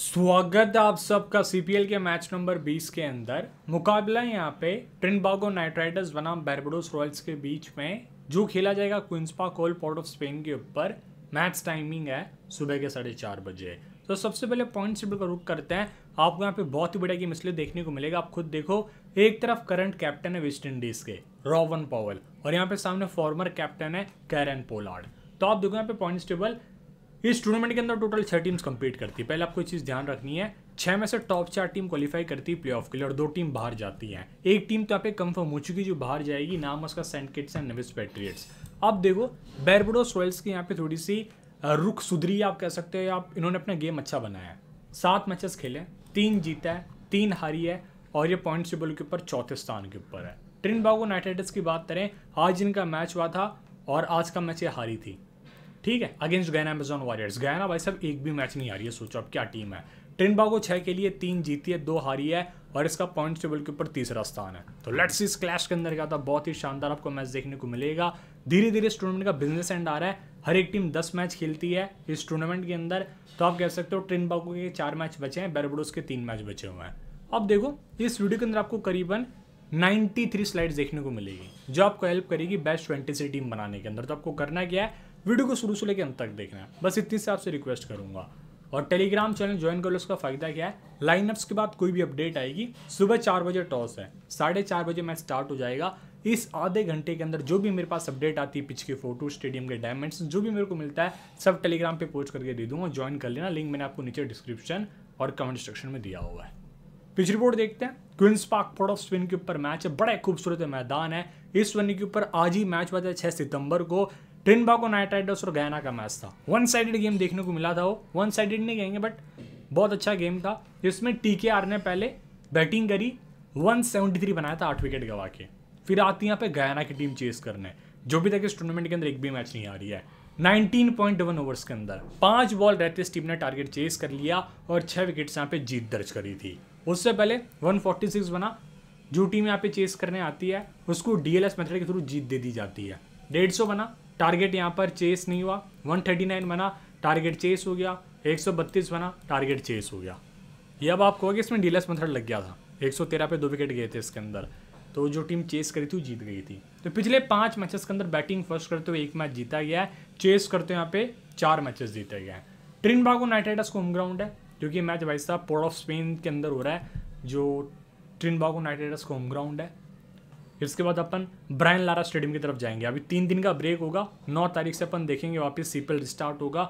स्वागत है आप सबका सी पी एल के मैच नंबर बीस के अंदर मुकाबला यहाँ पे ट्रिनबागो नाइट राइडर्स बनाम बैरबडोस रॉयल्स के बीच में जो खेला जाएगा queens park oval Port of Spain के ऊपर मैच टाइमिंग है सुबह के साढ़े चार बजे तो सबसे पहले पॉइंट सिबल का रुख करते हैं आपको यहाँ पे बहुत ही बड़ा गेम इसलिए देखने को मिलेगा आप खुद देखो एक तरफ करंट कैप्टन है वेस्ट इंडीज़ के रॉवन पॉवल और यहाँ पे सामने फॉर्मर कैप्टन है कैरन पोलार्ड तो आप देखो यहाँ पे पॉइंट्स टेबल इस टूर्नामेंट के अंदर टोटल छह टीम्स कंपीट करती है पहले आपको चीज़ ध्यान रखनी है छह में से टॉप चार टीम क्वालिफाई करती है ऑफ के लिए और दो टीम बाहर जाती है एक टीम तो यहाँ पे कंफर्म हो चुकी जो बाहर जाएगी नाम उसका Saint Kitts and Nevis Patriots अब देखो बैरबुडो सोयल्स की यहाँ पे थोड़ी सी रुख सुधरी आप कह सकते हो आप इन्होंने अपना गेम अच्छा बनाया है सात मैचेस खेले तीन जीता है तीन हारी है और ये पॉइंट्स टेबल के ऊपर चौथे स्थान के ऊपर है ट्रिन बागो नाइटेडस की बात करें आज इनका मैच हुआ था और आज का मैच ये हारी थी ठीक है against Guyana Amazon Warriors Guyana भाई साहब एक भी मैच नहीं हारी है सोचो अब क्या टीम है बागो छः के लिए तीन जीती है दो हारी है और इसका पॉइंट टेबल के ऊपर तीसरा स्थान है तो लेट्स इस क्लैश के अंदर क्या था बहुत ही शानदार आपको मैच देखने को मिलेगा धीरे धीरे इस टूर्नामेंट का बिजनेस एंड आ रहा है हर एक टीम दस मैच खेलती है इस टूर्नामेंट के अंदर तो आप कह सकते हो ट्रिन बागो के चार मैच बचे हैं बेरबडोस के तीन मैच बचे हुए हैं अब देखो इस वीडियो के अंदर आपको करीबन 93 स्लाइड्स देखने को मिलेगी जो आपको हेल्प करेगी बेस्ट ट्वेंटी सी टीम बनाने के अंदर तो आपको करना क्या है वीडियो को शुरू से लेकर अंत तक देखना है बस इतनी से आपसे रिक्वेस्ट करूंगा और टेलीग्राम चैनल ज्वाइन कर लो उसका फ़ायदा क्या है लाइनअप्स के बाद कोई भी अपडेट आएगी सुबह चार बजे टॉस है साढ़े चार बजे मैच स्टार्ट हो जाएगा इस आधे घंटे के अंदर जो भी मेरे पास अपडेट आती है पिच के फोटो स्टेडियम के डायमेंशन जो भी मेरे को मिलता है सब टेलीग्राम पे पोस्ट करके दे दूंगा ज्वाइन कर लेना लिंक मैंने आपको नीचे डिस्क्रिप्शन और कमेंट सेक्शन में दिया हुआ है पिच रिपोर्ट देखते हैं Queens Park Port of Spain के ऊपर मैच है बड़ा खूबसूरत मैदान है इस वन के ऊपर आज ही मैच हुआ था छः सितंबर को टिनबाको नाइट राइडर्स और गायना का मैच था वन साइडेड गेम देखने को मिला था वो वन साइडेड नहीं कहेंगे बट बहुत अच्छा गेम था जिसमें टी ने पहले बैटिंग करी वन सेवेंटी थ्री बनाया था आठ विकेट गवा के फिर आती यहाँ पे गायना की टीम चेस करने जो भी तक इस टूर्नामेंट के अंदर एक भी मैच नहीं आ रही है 19.1 ओवर्स के अंदर पांच बॉल रहते इस टीम ने टारगेट चेस कर लिया और छह विकेट यहाँ पे जीत दर्ज करी थी उससे पहले 146 बना जो टीम यहाँ पे चेस करने आती है उसको डीएलएस मेथड के थ्रू जीत दे दी जाती है डेढ़ सौ बना टारगेट यहाँ पर चेस नहीं हुआ 139 बना टारगेट चेस हो गया 132 बना टारगेट चेस हो गया ये अब आप कहोगे इसमें डीलस मेथड लग गया था 113 पे दो विकेट गए थे इसके अंदर तो जो टीम चेस करी थी वो जीत गई थी तो पिछले पाँच मैचेस के अंदर बैटिंग फर्स्ट करते हुए एक मैच जीता गया है चेस करते हुए यहाँ पे चार मैचेस जीते गए हैं बागो नाइट राइडर्स को होम ग्राउंड है क्योंकि मैच भाई पोर्ट ऑफ स्पेन के अंदर हो रहा है जो ट्रिन बागो नाइट राइडर्स को होम ग्राउंड है फिर इसके बाद अपन ब्रायन लारा स्टेडियम की तरफ जाएंगे अभी तीन दिन का ब्रेक होगा नौ तारीख से अपन देखेंगे वापस सीपल स्टार्ट होगा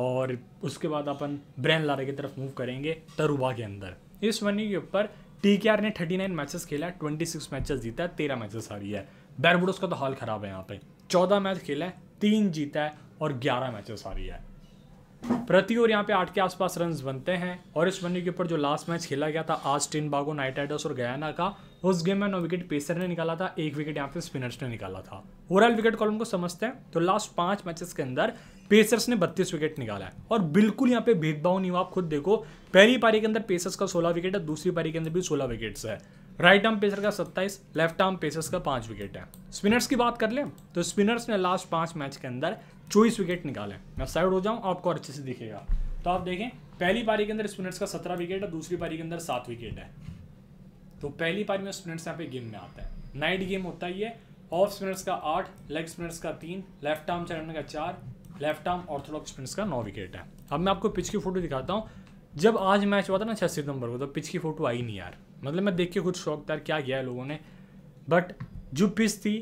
और उसके बाद अपन ब्रैन लारा की तरफ मूव करेंगे तरुबा के अंदर इस वनडे के ऊपर टी के आर ने थर्टी नाइन मैचेस खेला है ट्वेंटी सिक्स मैचेस जीता है तेरह मैचेस हारी है बैरबुडोस का तो हाल खराब है यहाँ पे चौदह मैच खेला है तीन जीता है और ग्यारह मैचेस हारी है प्रति ओवर यहाँ पे आठ के आसपास रन बनते हैं और इस वनडे के ऊपर जो लास्ट मैच खेला गया था आज टिन बागो नाइट राइडर्स और गयाना का उस गेम में नौ विकेट पेसर ने निकाला था एक विकेट यहाँ पे स्पिनर्स ने निकाला था ओवरऑल विकेट कॉलम को समझते हैं तो लास्ट पांच मैचेस के अंदर पेसर्स ने 32 विकेट निकाला है और बिल्कुल यहाँ पे भेदभाव नहीं हुआ आप खुद देखो पहली पारी के अंदर पेसर्स का सोलह विकेट है दूसरी पारी के अंदर भी सोलह विकेट है राइट आर्म पेसर का सत्ताईस लेफ्ट आर्म पेसर्स का पांच विकेट है स्पिनर्स की बात कर ले तो स्पिनर्स ने लास्ट पांच मैच के अंदर चौबीस विकेट निकाले मैं साइड हो जाऊँ आपको अच्छे से दिखेगा तो आप देखें पहली पारी के अंदर स्पिनर्स का सत्रह विकेट है दूसरी पारी के अंदर सात विकेट है तो पहली पारी में स्पिनर्स यहाँ पे गेम में आता है नाइट गेम होता ही है ऑफ स्पिनर्स का आठ लेग स्पिनर्स का तीन लेफ्ट आर्म चैनल का चार लेफ्ट आर्म ऑर्थोडॉक्स स्पिनर्स का नौ विकेट है अब मैं आपको पिच की फोटो दिखाता हूँ जब आज मैच हुआ था ना छः सितंबर को तो पिच की फोटो आई नहीं यार मतलब मैं देख के खुद शौक था क्या गया है लोगों ने बट जो पिच थी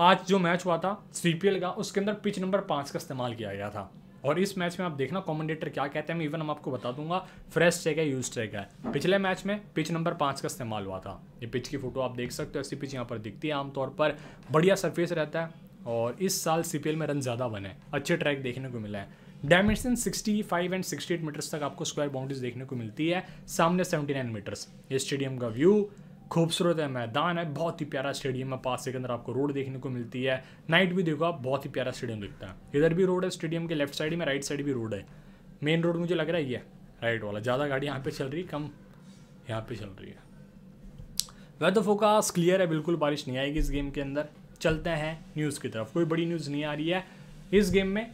आज जो मैच हुआ था सी का उसके अंदर पिच नंबर पाँच का इस्तेमाल किया गया था और इस मैच में आप देखना कॉमेंडेटर क्या कहते हैं मैं इवन हम आपको बता दूंगा फ्रेश चेक है यूज चेक है पिछले मैच में पिच नंबर पाँच का इस्तेमाल हुआ था ये पिच की फोटो आप देख सकते हो ऐसी पिच यहाँ पर दिखती है आमतौर पर बढ़िया सरफेस रहता है और इस साल सी में रन ज़्यादा बने अच्छे ट्रैक देखने को मिला है डायमेंशन 65 एंड 68 मीटर्स तक आपको स्क्वायर बाउंड्रीज देखने को मिलती है सामने 79 मीटर्स ये स्टेडियम का व्यू खूबसूरत है मैदान है बहुत ही प्यारा स्टेडियम है पास के अंदर आपको रोड देखने को मिलती है नाइट भी देखो आप बहुत ही प्यारा स्टेडियम दिखता है इधर भी रोड है स्टेडियम के लेफ्ट साइड में राइट साइड भी रोड है मेन रोड मुझे लग रहा है ये राइट वाला ज़्यादा गाड़ी यहाँ पे चल रही है कम यहाँ पे चल रही है वेदर फोकस क्लियर है बिल्कुल बारिश नहीं आएगी इस गेम के अंदर चलते हैं न्यूज़ की तरफ कोई बड़ी न्यूज़ नहीं आ रही है इस गेम में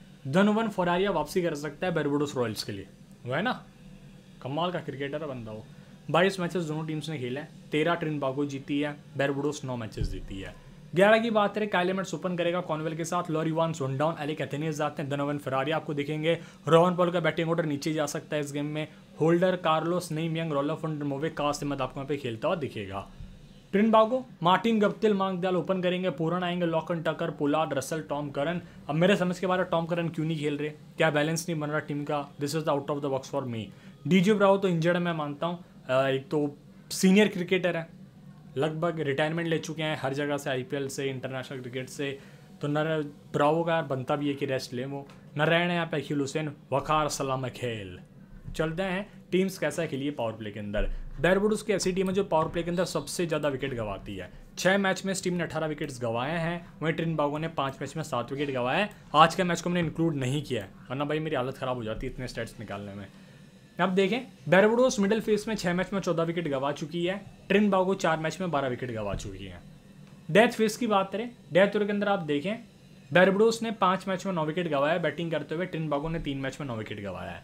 वन फरारिया वापसी कर सकता है बेरबोडोस रॉयल्स के लिए वो है ना कमाल का क्रिकेटर है बंदा वो बाईस मैचेस दोनों टीम्स ने खेले हैं तेरह ट्रिन बागो जीती है बैरबुडोस नौ मैचेस जीती है ग्यारह की बात करें कायलेमेट्स ओपन करेगा कॉनवेल के साथ लॉरीवान सोनडाउन एलिक एथेनियस जाते हैं दनोवन फरारी आपको देखेंगे रोहन पॉल का बैटिंग ऑर्डर नीचे जा सकता है इस गेम में Holder Carlos Naeem Young Roelof Merwe मत आपको यहाँ पे खेलता हुआ दिखेगा ट्रिन बागो मार्टिन गप्तिल मांगदयाल ओपन करेंगे पूरन आएंगे लॉकन टकर पुलाड रसल टॉम करन अब मेरे समझ के बारे टॉम करन क्यों नहीं खेल रहे क्या बैलेंस नहीं बन रहा टीम का this is the out of the box for me D J Bravo तो इंजर्ड मैं मानता हूँ एक तो सीनियर क्रिकेटर हैं लगभग रिटायरमेंट ले चुके हैं हर जगह से आईपीएल से इंटरनेशनल क्रिकेट से तो नर ब्रावो का बनता भी है कि रेस्ट ले वो नारायण यहाँ पे अखिल हुसैन वकार सलाम खेल चलते हैं टीम्स कैसा खेली है पावर प्ले के अंदर बैरवुड उसकी ऐसी टीम है जो पावर प्ले के अंदर सबसे ज़्यादा विकेट गंवाती है छः मैच में इस टीम ने अठारह विकेट्स गंवाए हैं वहीं ट्रिन बागो ने पाँच मैच में सात विकेट गंवाए आज के मैच को मैंने इंक्लूड नहीं किया है वरना भाई मेरी हालत ख़राब हो जाती है इतने स्टेट्स निकालने में अब देखें बैरबडोस मिडिल फेस में छः मैच में चौदह विकेट गवा चुकी है ट्रिन बागो चार मैच में बारह विकेट गवा चुकी है डेथ फेस की बात करें डेथ ओवर के अंदर आप देखें बैरबडोस ने पाँच मैच में नौ विकेट गवाया बैटिंग करते हुए ट्रिन बागो ने तीन मैच में नौ विकेट गवाया है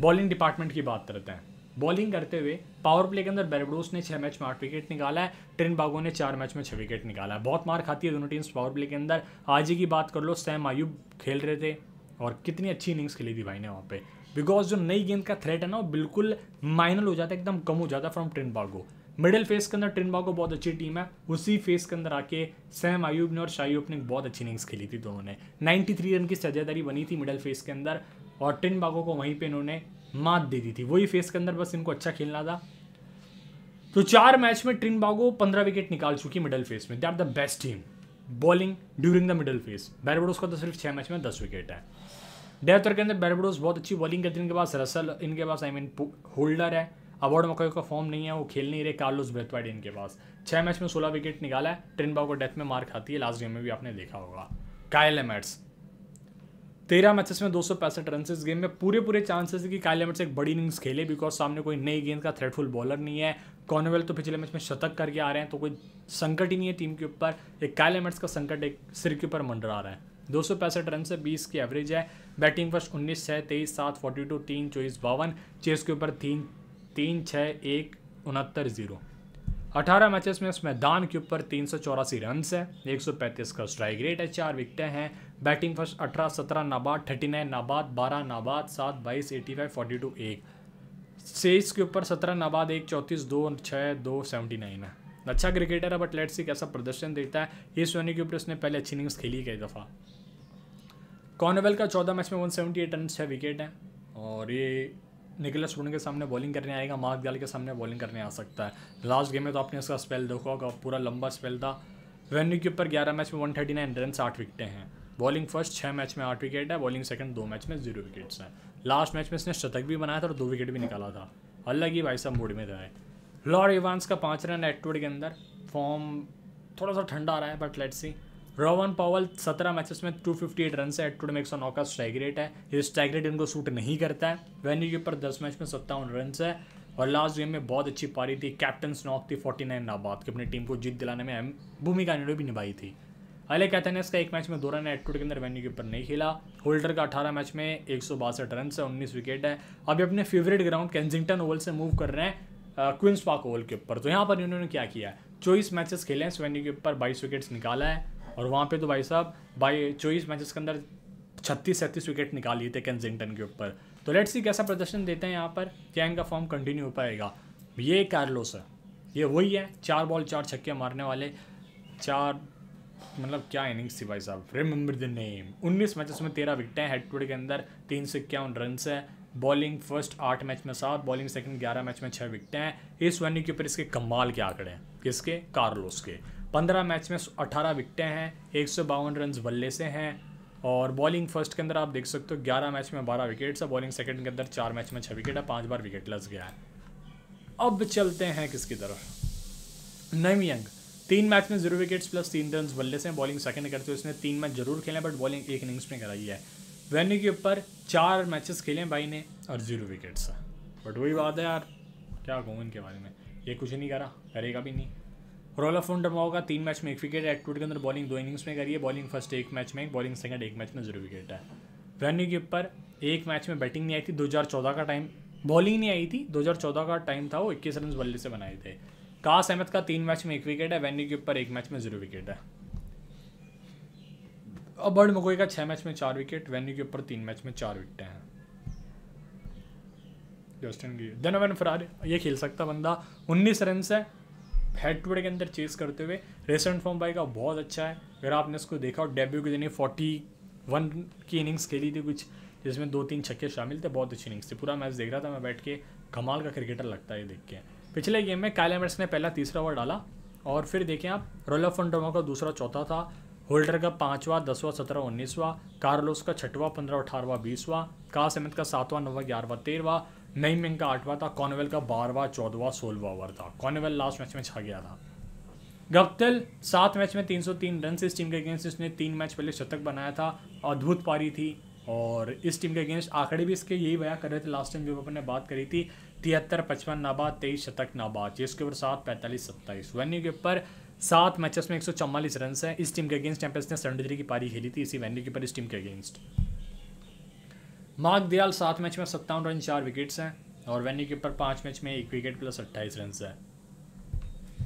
बॉलिंग डिपार्टमेंट की बात करते हैं बॉलिंग करते हुए पावर प्ले के अंदर बैरबडोस ने छः मैच में आठ विकेट निकाला है ट्रिन बागो ने चार मैच में छः विकेट निकाला है बहुत मार खाती है दोनों टीम्स पावर प्ले के अंदर आज ही की बात कर लो सैम आयुब खेल रहे थे और कितनी अच्छी इनिंग्स खेली थी भाई ने वहाँ पे बिकॉज जो नई गेंद का थ्रेट है ना वो बिल्कुल माइनल हो जाता है एकदम कम हो जाता from Trinbago middle phase के अंदर ट्रिन बागो बहुत अच्छी टीम है उसी फेस के अंदर आके सैम आयुब ने और शायूब ने बहुत अच्छी इनिंग्स खेली थी दोनों ने नाइन्टी रन की सजादारी बनी थी मिडिल फेस के अंदर और ट्रिन बागो को वहीं पर इन्होंने मात दे दी थी वही फेस के अंदर बस इनको अच्छा खेलना था तो चार मैच में ट्रिन बागो पंद्रह विकेट निकाल चुकी मिडल फेस में they are the best team bowling during the middle phase Barbados का तो सिर्फ छः मैच में दस विकेट है डेथ के अंदर बैरबडोस बहुत अच्छी बॉलिंग करती है इनके पास रसल इनके पास आई मीन होल्डर है अवार्ड मकई का फॉर्म नहीं है वो खेल नहीं रहे कार्लोस ब्रेथवाइड इनके पास छः मैच में सोलह विकेट निकाला है ट्रिनबाव को डेथ में मार खाती है लास्ट गेम में भी आपने देखा होगा कायल एमेट्स तेरह मैचेस में दो सौ पैंसठ रन इस गेम में पूरे पूरे चांसेस है कि कायल एमेट्स एक बड़ी इनिंग्स खेले बिकॉज सामने कोई नई गेंद का थ्रेडफुल बॉलर नहीं है कॉनवेल तो पिछले मैच में शतक करके आ रहे हैं तो कोई संकट ही नहीं है टीम के ऊपर एक कायल एमेट्स का संकट एक सिर के ऊपर मंडरा रहा है दो सौ पैंसठ रन से बीस की एवरेज है बैटिंग फर्स्ट उन्नीस छः तेईस सात फोर्टी टू तीन चौबीस बावन चेस के ऊपर तीन तीन छः एक उनहत्तर जीरो अठारह मैचेस में इस मैदान के ऊपर तीन सौ चौरासी रन है एक सौ पैंतीस का स्ट्राइक रेट है चार विकटें हैं बैटिंग फर्स्ट अठारह सत्रह नाबाद थर्टी नाइन नाबाद बारह नाबाद सात बाईस एटी फाइव फोर्टी टू एक सेस के ऊपर सत्रह नाबाद एक चौंतीस दो छः दो सेवेंटी नाइन है अच्छा क्रिकेटर है बट लेट्स सी कैसा प्रदर्शन देता है इस सोनी के ऊपर उसने पहले अच्छी इनिंग्स खेली कई दफ़ा कॉर्नवेल का चौदह मैच में वन सेवेंटी एट रन छः विकेट हैं और ये निकलस स्टूडेंट के सामने बॉलिंग करने आएगा मार्क दयाल के सामने बॉलिंग करने आ सकता है लास्ट गेम में तो आपने उसका स्पेल देखा होगा पूरा लंबा स्पेल था वेन्यू के ऊपर ग्यारह मैच में वन थर्टी नाइन रन आठ विकेटें हैं बॉलिंग फर्स्ट छः मैच में आठ विकेट है बॉलिंग सेकंड दो मैच में जीरो विकेट्स हैं लास्ट मैच में इसने शतक भी बनाया था और दो विकेट भी निकाला था अलग ही भाई साहब मूड में था लॉर्ड इवांस का पाँच रन एटवर्ड के अंदर फॉर्म थोड़ा सा ठंडा आ रहा है but let's see Rovman Powell सत्रह मैचेस में टू फिफ्टी एट रन से एट टू में एक सौ नौ का स्ट्राइक रेट है ये स्ट्राइक रेट इनको सूट नहीं करता है वेन्यू के ऊपर दस मैच में सत्तावन रन है और लास्ट गेम में बहुत अच्छी पारी थी कैप्टन स्नॉक थी फोर्टी नाइन नाबाद की अपनी टीम को जीत दिलाने में अहम भूमिका इन्होंने भी निभाई थी अले कैथेनस का एक मैच में दो रन एट के अंदर वेन्यू के ऊपर नहीं खेला होल्डर का अठारह मैच में एक सौ बासठ रन है उन्नीस विकेट है अभी अपने फेवरेट ग्राउंड कैंजिंगटन ओवल से मूव कर रहे हैं क्विंस पार्क ओवल के ऊपर तो यहाँ पर इन्होंने क्या किया है चौबीस मैचेस खेले हैं इस वेन्यू के ऊपर बाईस विकेट्स निकाला है और वहाँ पे तो भाई साहब बाई चौबीस मैचेस के अंदर छत्तीस सैंतीस विकेट निकाल लिए थे कैंजिंगटन के ऊपर तो लेट्स सी कैसा प्रदर्शन देते हैं यहाँ पर क्या इनका फॉर्म कंटिन्यू हो पाएगा ये कार्लोस है ये वही है चार बॉल चार छक्के मारने वाले चार मतलब क्या इनिंग्स थी भाई साहब रिमेंबर द नेम उन्नीस मैचेस में तेरह विकटें हैं हेड के अंदर तीन सौ इक्यावन रन है बॉलिंग फर्स्ट आठ मैच में सात बॉलिंग सेकंड ग्यारह मैच में छः विकटें हैं इस वनिंग के ऊपर इसके कमाल के आंकड़े हैं किसके कार्लोस के पंद्रह मैच में अठारह विकटें हैं एक सौ बावन रन बल्ले से हैं और बॉलिंग फर्स्ट के अंदर आप देख सकते हो ग्यारह मैच में बारह विकेट्स है बॉलिंग सेकंड के अंदर चार मैच में छः विकेट है पाँच बार विकेट लस गया है अब चलते हैं किसकी तरफ नईम यंग तीन मैच में जीरो विकेट्स प्लस तीन रन बल्ले से बॉलिंग सेकंड करते हुए तो इसने तीन मैच जरूर खेले बट बॉलिंग एक इनिंग्स में कराई है वेन्यू के ऊपर चार मैचेस खेले भाई ने और जीरो विकेट्स बट वही बात है यार क्या कहूँ इनके बारे में ये कुछ नहीं करा करेगा भी नहीं रोल ऑफ फोन डबा होगा तीन मैच में एक विकेट एट के अंदर बॉलिंग दो इनिंग्स में करिए बॉलिंग फर्स्ट एक मैच में बॉलिंग सेकंड एक मैच में जीरो विकेट है रन्यू के ऊपर एक मैच में बैटिंग नहीं आई थी 2014 का टाइम बॉलिंग नहीं आई थी 2014 का टाइम था वो इक्कीस रन बल्ले से बनाए थे कास अहमद का तीन मैच में एक विकेट है वेन्यू के ऊपर एक मैच में जीरो विकेट है और बर्ड मकोई का छः मैच में चार विकेट वेन्यू के ऊपर तीन मैच में चार विकेट हैं जस्टिन गिर देन फरार ये खेल सकता बंदा उन्नीस रन है हेड टू हेड के अंदर चेस करते हुए रेसेंट फॉर्म भाई का बहुत अच्छा है अगर आपने उसको देखा और डेब्यू के दिन फोर्टी वन की इनिंग्स खेली थी कुछ जिसमें दो तीन छक्के शामिल थे बहुत अच्छी इनिंग्स थी पूरा मैच देख रहा था मैं बैठ के कमाल का क्रिकेटर लगता है देख के पिछले गेम में कायल एमर्स ने पहला तीसरा ओवर डाला और फिर देखें आप ऑफ फंडोमा का दूसरा चौथा था होल्डर का पाँचवा दसवा सत्रह उन्नीसवा कार्लोस का छठवा पंद्रह अठारहवा बीसवा कास अहमद का सातवा नौवा ग्यारहवा तेरहवा नई मैंग का आठवां था कॉनवेल का बारहवा चौदहवा सोलहवा ओवर था कॉनवेल लास्ट मैच में छा गया था गप्तिल सात मैच में 303 रन इस टीम के अगेंस्ट इसने तीन मैच पहले शतक बनाया था अद्भुत पारी थी और इस टीम के अगेंस्ट आंकड़े भी इसके यही बयां कर रहे थे लास्ट टाइम जब अपन ने बात करी थी तिहत्तर पचपन नाबाद तेईस शतक नाबाद जिसके ऊपर सात पैंतालीस सत्ताईस वेन्यू के ऊपर सात मैचेस में एक सौ रन है इस टीम के अगेंस्ट चैंपियंस ने सेवेंटी की पारी खेली थी इसी वेन्यू के ऊपर इस टीम के अगेंस्ट मार्क दयाल सात मैच में सत्तावन रन चार विकेट्स हैं और वेन्यू कीपर पाँच मैच में एक विकेट प्लस अट्ठाईस रन है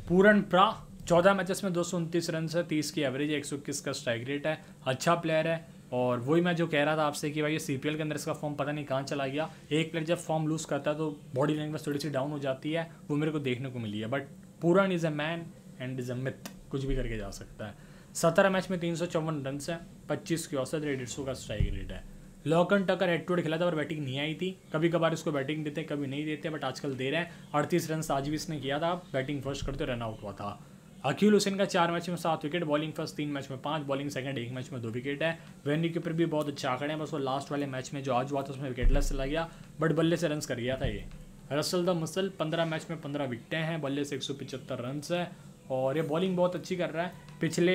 पूरन प्रा चौदह मैचेस में दो सौ उनतीस रन है तीस की एवरेज है एक सौ इक्कीस का स्ट्राइक रेट है अच्छा प्लेयर है और वही मैं जो कह रहा था आपसे कि भाई ये सी के अंदर इसका फॉर्म पता नहीं कहाँ चला गया एक प्लेयर जब फॉर्म लूज़ करता है तो बॉडी लैंग्वेज थोड़ी सी डाउन हो जाती है वो मेरे को देखने को मिली है but Pooran is a man and is a myth कुछ भी करके जा सकता है सत्रह मैच में तीन सौ चौवन रन है पच्चीस की औसत डेढ़ सौ का स्ट्राइक रेट है लॉकन टकर एटवर्ड खिला था पर बैटिंग नहीं आई थी कभी कभार इसको बैटिंग देते कभी नहीं देते बट आजकल दे रहे हैं अड़तीस रन आज भी इसने किया था बैटिंग फर्स्ट करते रन आउट हुआ था अखिल हुसैन का चार मैच में सात विकेट बॉलिंग फर्स्ट तीन मैच में पांच बॉलिंग सेकंड एक मैच में दो विकेट है वेन्यू कीपर भी बहुत अच्छा आंकड़े हैं बस वो लास्ट वाले मैच में जो आज हुआ था उसमें विकेटलेस चला गया बट बल्ले से रन कर गया था ये रसल द मसल पंद्रह मैच में पंद्रह विकटें हैं बल्ले से एक सौ पिचहत्तर रन है और ये बॉलिंग बहुत अच्छी कर रहा है पिछले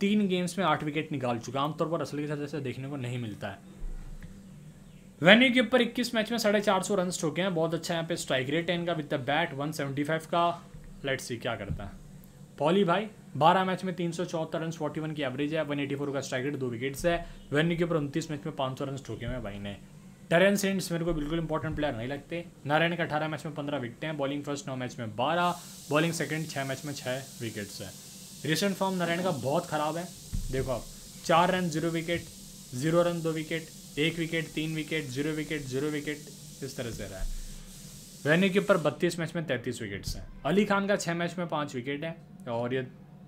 तीन गेम्स में आठ विकेट निकाल चुका आमतौर पर रसल के साथ ऐसा देखने को नहीं मिलता है वेन्यू के ऊपर 21 मैच में साढ़े चार सौ रन ठोके हैं बहुत अच्छा यहाँ पे स्ट्राइक रेट है इनका विद द बैट 175 का लेट सी क्या करता है पॉली भाई 12 मैच में तीन सौ चौहत्तर रन फोर्टी वन की एवरेज है वन एटी फोर का स्ट्राइक रेट दो विकेट्स है वेन्यू के ऊपर उनतीस मैच में पाँच सौ रन ठोके हुए भाई ने टेरेंस सेंट्स मेरे को बिल्कुल इंपॉर्टेंट प्लेयर नहीं लगते नारायण के अठारह मैच में पंद्रह विकेट हैं बॉलिंग फर्स्ट नौ मैच में बारह बॉलिंग सेकेंड छः मैच में छः विकेट्स है रिसेंट फॉर्म नारायण का बहुत ख़राब है देखो आप चार run zero wicket zero run दो विकेट एक विकेट तीन wicket zero wicket zero wicket इस तरह से रहा है वेन्यू के ऊपर बत्तीस मैच में तैंतीस विकेट्स हैं अली खान का छः मैच में पाँच विकेट हैं और ये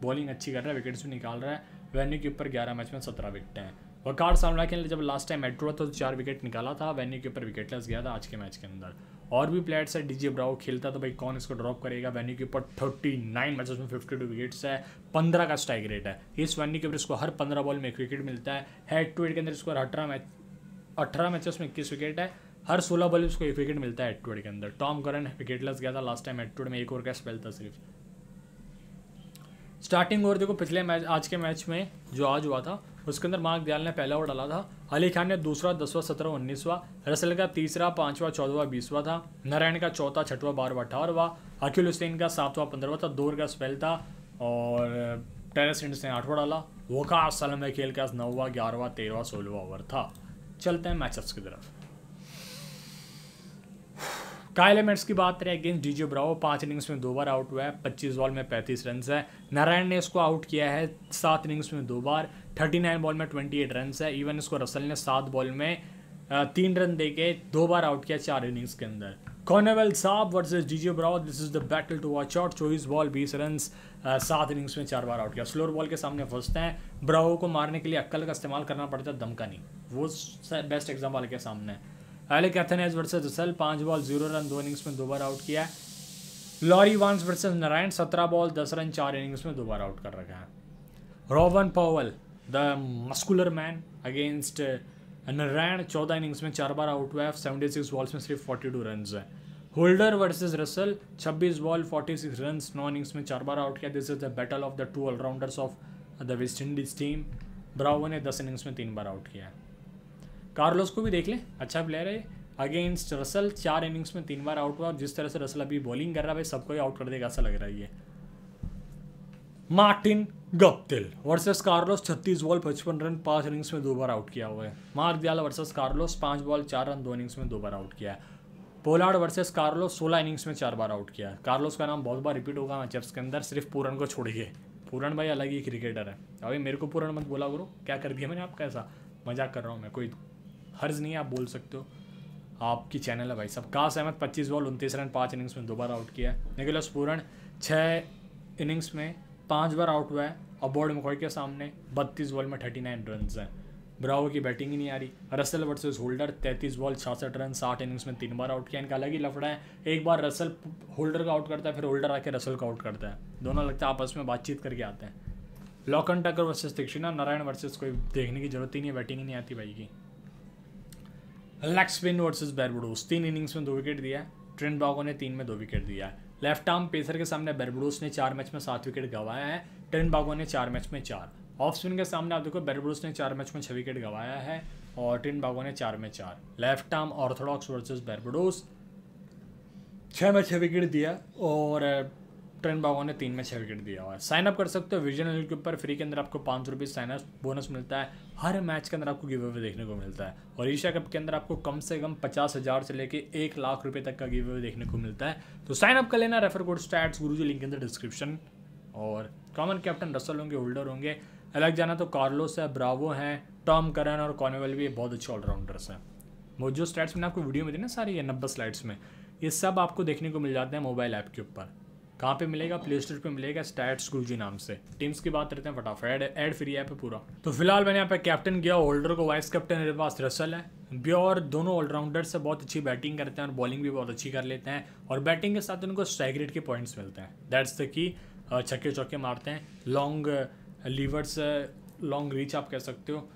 बॉलिंग अच्छी कर रहा है विकेट्स भी निकाल रहा है वेन्यू के ऊपर ग्यारह मैच में सत्रह विकेट हैं वकार सामना के लिए जब लास्ट टाइम मेट्रो तो चार विकेट निकाला था वेन्यू के ऊपर लेस गया था आज के मैच के अंदर और भी प्लेयर्स है डीजे ब्राउ खेलता तो भाई कौन इसको ड्रॉप करेगा वेन्यू के ऊपर थर्टी नाइन मैचेस में फिफ्टी टू विकेट्स है पंद्रह का स्ट्राइक रेट है इस वेन्यू के ऊपर इसको हर पंद्रह बॉल में एक विकेट मिलता है हेड टू हेड के अंदर इसको अठारह मैच अठारह मैचेस में इक्कीस विकेट है हर सोलह बॉल उसको एक विकेट मिलता है एटवर्ड के अंदर टॉम करन विकेटलेस गया था लास्ट टाइम एटवर्ड में एक ओवर का स्पेल था सिर्फ स्टार्टिंग ओवर देखो पिछले मैच आज के मैच में जो आज हुआ था उसके अंदर मार्क दयाल ने पहला ओवर डाला था अली खान ने दूसरा दसवा सत्रह उन्नीसवा रसल का तीसरा पांचवा चौदवा बीसवा था नारायण का चौथा छठवा बारहवा अठारहवा अखिल हुसैन का सातवां पंद्रहवा था दोर का स्पेल था और इंडस ने आठवा डाला वो वोका सलम खेल का नौवा ग्यारहवा तेरहवा सोलहवा ओवर था चलते हैं मैचअप्स की तरफ कायल एमेट्स की बात करें अगेंस्ट डीजे ब्रावो पांच इनिंग्स में दो बार आउट हुआ है पच्चीस बॉल में पैंतीस रन है नारायण ने इसको आउट किया है सात इनिंग्स में दो बार थर्टी नाइन बॉल में ट्वेंटी एट रन है इवन इसको रसल ने सात बॉल में तीन रन दे के दो बार आउट किया चार इनिंग्स के अंदर कॉनेवल साहब versus DJ Bravo this is the battle to watch out चौबीस बॉल बीस रन सात इनिंग्स में चार बार आउट किया स्लोर बॉल के सामने फंसते हैं ब्राहो को मारने के लिए अक्कल का इस्तेमाल करना पड़ता है दमका नहीं वो बेस्ट एग्जाम्पल के सामने है एले वर्सेज रसल पाँच बॉल जीरो रन दो इनिंग्स में दो बार आउट किया है लॉरी वांस वर्सेज नारायण सत्रह बॉल दस रन चार इनिंग्स में दो बार आउट कर रखा है Rovman Powell the muscular man against Narayan चौदह इनिंग्स में चार बार आउट हुआ है सेवेंटी सिक्स बॉल्स में सिर्फ फोर्टी टू रन है Holder versus Russell 26 ball 46 six run नौ इनिंग्स में चार बार आउट किया this is the battle of the two allrounders of the West Indies team Bravo ने दस इनिंग्स में तीन बार आउट किया कार्लोस को भी देख लें अच्छा प्लेयर है अगेंस्ट रसल चार इनिंग्स में तीन बार आउट हुआ और जिस तरह से रसल अभी बॉलिंग कर रहा है भाई सबको ही आउट कर देगा ऐसा लग रहा है ये मार्टिन गप्तिल वर्सेस कार्लोस छत्तीस बॉल पचपन रन पांच इनिंग्स में दो बार आउट किया हुआ है मार्क दयाल वर्सेस कार्लोस पांच बॉल चार रन दो इनिंग्स में दो बार आउट किया है पोलार्ड वर्सेस कार्लोस सोलह इनिंग्स में चार बार आउट किया कार्लोस का नाम बहुत बार रिपीट होगा मैचअप्स के अंदर सिर्फ पूरन को छोड़िए पूरन भाई अलग ही क्रिकेटर है अभी मेरे को पूरन मत बोला करो क्या कर दिया मैंने आपका कैसा मजाक कर रहा हूँ मैं कोई हर्ज नहीं है आप बोल सकते हो आपकी चैनल है भाई सब कास अहमद पच्चीस बॉल उनतीस रन पाँच इनिंग्स में दो बार आउट किया है निकोलस पूरन छः इनिंग्स में पाँच बार आउट हुआ है और बोर्ड मकोई के सामने बत्तीस बॉल में थर्टी नाइन रन हैं ब्रावो की बैटिंग ही नहीं आ रही रसल वर्सेस होल्डर तैंतीस बॉल छियासठ रन साठ इनिंग्स में तीन बार आउट किया इनका अलग ही लफड़ा है एक बार रसल होल्डर का आउट करता है फिर होल्डर आके रसल का आउट करता है दोनों लगता है आपस में बातचीत करके आते हैं लॉकन टकर वर्सेस दक्षिणा नारायण वर्सेस कोई देखने की जरूरत ही नहीं है बैटिंग ही नहीं आती भाई की लेग स्पिन वर्सेज बेरबुडोस तीन इनिंग्स में दो विकेट दिया है ट्रेंट बागो ने तीन में दो विकेट दिया है लेफ्ट आर्म पेसर के सामने बेरबुडोस ने चार मैच में सात विकेट गंवाया है ट्रेंट बागो ने चार मैच में चार ऑफ स्पिन के सामने आप देखो बेरब्रोस ने चार मैच में छः विकेट गवाया है और टिन बागो ने चार में चार left arm orthodox versus Barbados छः में छः विकेट दिया और ट्रेन uh, बागो ने तीन में छः विकेट दिया हुआ है साइन अप कर सकते हो विजन के ऊपर फ्री के अंदर आपको पाँच सौ रुपये साइन अप बोनस मिलता है हर मैच के अंदर आपको गिव अवे देखने को मिलता है और एशिया कप के अंदर आपको कम से कम पचास हज़ार से लेकर एक लाख रुपये तक का गिव अवे देखने को मिलता है तो साइन अप कर लेना रेफर कोड स्टैट्स गुरु जी लिंक के अंदर डिस्क्रिप्शन और कॉमन कैप्टन रसल होंगे होल्डर होंगे अलग जाना तो कार्लोस है ब्रावो है टॉम करन और कॉनवेल भी बहुत अच्छे ऑलराउंडर्स हैं वो जो स्टैट्स मैंने आपको वीडियो में दी ना सारी ये नब्बे स्लाइड्स में ये सब आपको देखने को मिल जाते हैं मोबाइल ऐप के ऊपर कहाँ पे मिलेगा प्ले स्टोर पर मिलेगा स्टैट्स गुरुजी नाम से टीम्स की बात करते हैं फटाफट एड फ्री ऐप है पूरा तो फिलहाल मैंने यहाँ पे कैप्टन किया होल्डर को वाइस कैप्टन मेरे पास रसल है ब्योर दोनों ऑलराउंडर से बहुत अच्छी बैटिंग करते हैं और बॉलिंग भी बहुत अच्छी कर लेते हैं और बैटिंग के साथ उनको स्ट्राइक रेट के पॉइंट्स मिलते हैं दैट्स द की छक्के चौके मारते हैं लॉन्ग लीवर से लॉन्ग रीच आप कह सकते हो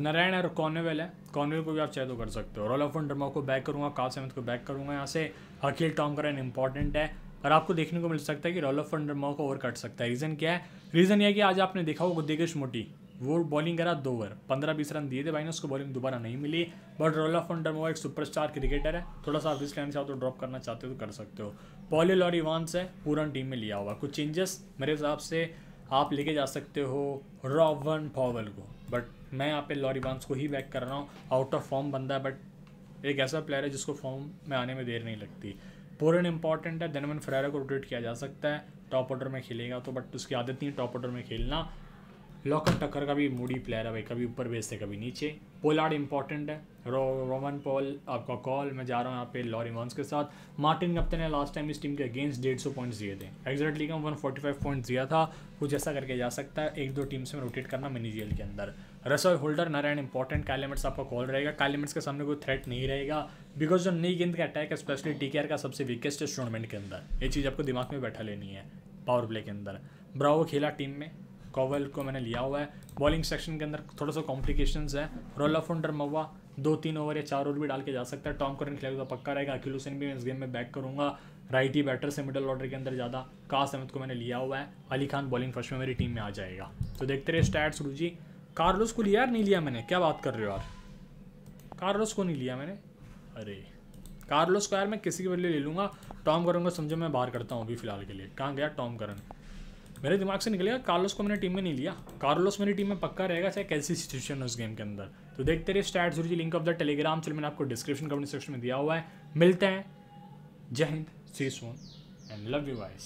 नारायण और कॉनवेल है कॉनवेल को भी आप चाहे तो कर सकते हो रोल ऑफ डरमा को बैक करूँगा कास अहमद को बैक करूँगा यहाँ से अकील टॉम करन इंपॉर्टेंट है और आपको देखने को मिल सकता है कि रोल ऑफ डरमा को ओवर कट सकता है रीज़न क्या है रीज़न यह कि आज आपने देखा होगा दिग्गज मोटी वो बॉलिंग करा दो ओवर पंद्रह बीस रन दिए थे भाई ने उसको बॉलिंग दोबारा नहीं मिली बट रोल ऑफ डरमा एक सुपरस्टार क्रिकेटर है थोड़ा सा आप रिस्क लेना चाहते तो ड्रॉप करना चाहते हो तो कर सकते हो पॉली लॉरी वांस है पूरा टीम में लिया हुआ कुछ चेंजेस मेरे हिसाब से आप लेके जा सकते हो रॉवन पॉवल को बट मैं यहाँ पे लॉरी बांस को ही बैक कर रहा हूँ आउट ऑफ फॉर्म बंदा है बट एक ऐसा प्लेयर है जिसको फॉर्म में आने में देर नहीं लगती पोरन इंपॉर्टेंट है देनमन फ्रेरा को रोटेट किया जा सकता है टॉप ऑर्डर में खेलेगा तो बट उसकी आदत नहीं है टॉप ऑर्डर में खेलना लॉकर टक्कर का भी मूडी प्लेयर है भाई कभी ऊपर भेजते कभी नीचे पोलार्ड इंपॉर्टेंट है रो, रोमन पॉल आपका कॉल मैं जा रहा हूँ यहाँ पे मॉन्स के साथ मार्टिन कप्तन ने लास्ट टाइम इस टीम के अगेंस्ट डेढ़ सौ पॉइंट्स दिए थे exactly league one forty five points दिया था कुछ ऐसा करके जा सकता है एक दो टीम से रोटेट करना मिनी जेल के अंदर रसोई होल्डर नारायण इंपॉर्टेंट कालीमेट्स आपका कॉल रहेगा कालीमेट्स के सामने कोई थ्रेट नहीं रहेगा बिकॉज जो नई गेंद का अटैक है स्पेशली टी का सबसे वीकेस्ट है टूर्नामेंट के अंदर ये चीज़ आपको दिमाग में बैठा लेनी है पावर प्ले के अंदर ब्रावो खेला टीम में कॉवल को मैंने लिया हुआ है बॉलिंग सेक्शन के अंदर थोड़ा सा कॉम्प्लिकेशंस है रोल ऑफ अंडर मवा दो तीन ओवर या चार ओवर भी डाल के जा सकता है टॉम करन खिलाड़ी तो पक्का रहेगा अखिल हुसैन भी मैं इस गेम में बैक करूँगा राइट ही बैटर से मिडल ऑर्डर के अंदर ज़्यादा कास अहमद को मैंने लिया हुआ है अली खान बॉलिंग फर्स्ट में मेरी टीम में आ जाएगा तो देखते रहे स्टैट्स गुरु जी कार्लोस को लिया नहीं लिया मैंने क्या बात कर रहे हो यार कार्लोस को नहीं लिया मैंने अरे कार्लोस को यार मैं किसी के बदले ले लूँगा टॉम करन को समझो मैं बाहर करता हूँ अभी फिलहाल के लिए कहाँ गया टॉम करन मेरे दिमाग से निकलेगा कार्लोस को मैंने टीम में नहीं लिया कार्लोस मेरी टीम में पक्का रहेगा चाहे कैसी सिचुएशन है उस गेम के अंदर तो देखते रहे stat Guruji link of the Telegram चल मैंने आपको डिस्क्रिप्शन कमेंट सेक्शन में दिया हुआ है मिलते हैं जय हिंद see soon and love you vice